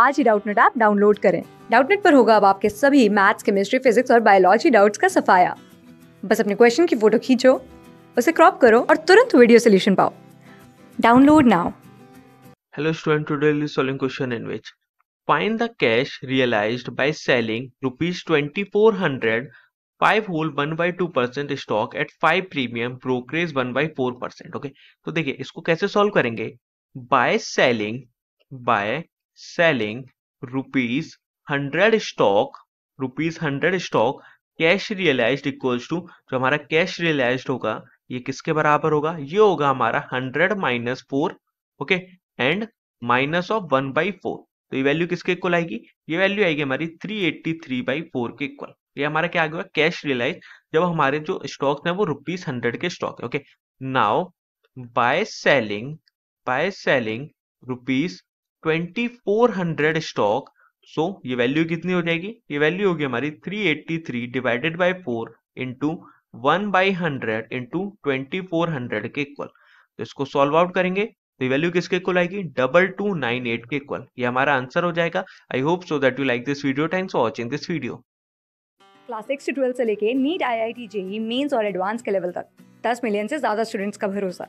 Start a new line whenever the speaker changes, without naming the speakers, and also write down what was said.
आज ही Doubtnut app download करें डाउटनेट पर होगा अब आपके सभी मैथ्स केमिस्ट्री फिजिक्स और बायोलॉजी डाउट्स का सफाया बस अपने क्वेश्चन की फोटो खींचो उसे क्रॉप करो और तुरंत वीडियो सोल्यूशन पाओ download now
hello student today will solving question in which find the cash realised by selling rupees 2400 five whole one by two percent stock at five premium brokerage one by four percent okay तो देखिए इसको कैसे solve करेंगे by selling by selling rupees hundred stock rupees hundred stock cash realise equals to जो हमारा cash realise होगा ये किसके बराबर होगा ये होगा हमारा hundred minus four okay and minus of one by four तो ये वैल्यू किसके इक्वल आएगी ये वैल्यू आएगी हमारी three eighty three by four के इक्वल ये हमारा क्या आ गया कैश रियलाइज जब हमारे जो स्टॉक है वो रुपीज हंड्रेड के स्टॉक है okay now by selling by selling rupees 2400 stock so ये वैल्यू कितनी हो जाएगी ये वैल्यू होगी हमारी 383 divided by 4 into one by hundred into twenty four hundred के इक्वल तो इसको सॉल्व आउट करेंगे तो ये वैल्यू किसके इक्वल आएगी डबल टू नाइन एट के इक्वल ये हमारा आंसर हो जाएगा I hope so that you like this video thanks for watching this video
class six से ट्वेल्थ से लेके NEET I I T JEE mains और एडवांस के लेवल तक दस मिलियन से ज्यादा स्टूडेंट्स का भरोसा